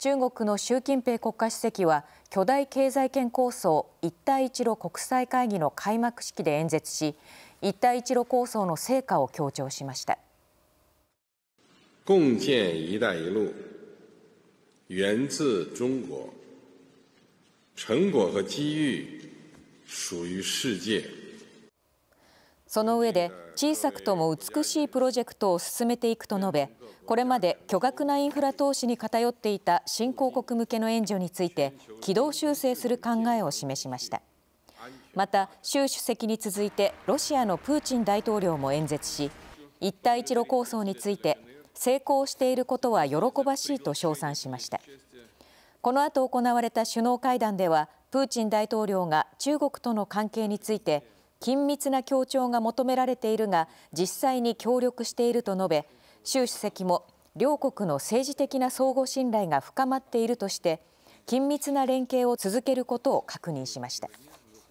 中国の習近平国家主席は巨大経済圏構想一帯一路国際会議の開幕式で演説し一帯一路構想の成果を強調しました共建“一帯一路”源自中国成果和机遇属于世界その上で小さくとも美しいプロジェクトを進めていくと述べこれまで巨額なインフラ投資に偏っていた新興国向けの援助について軌道修正する考えを示しましたまた習主席に続いてロシアのプーチン大統領も演説し一帯一路構想について成功していることは喜ばしいと称賛しましたこの後行われた首脳会談ではプーチン大統領が中国との関係について緊密な協調が求められているが実際に協力していると述べ習主席も両国の政治的な相互信頼が深まっているとして緊密な連携を続けることを確認しました。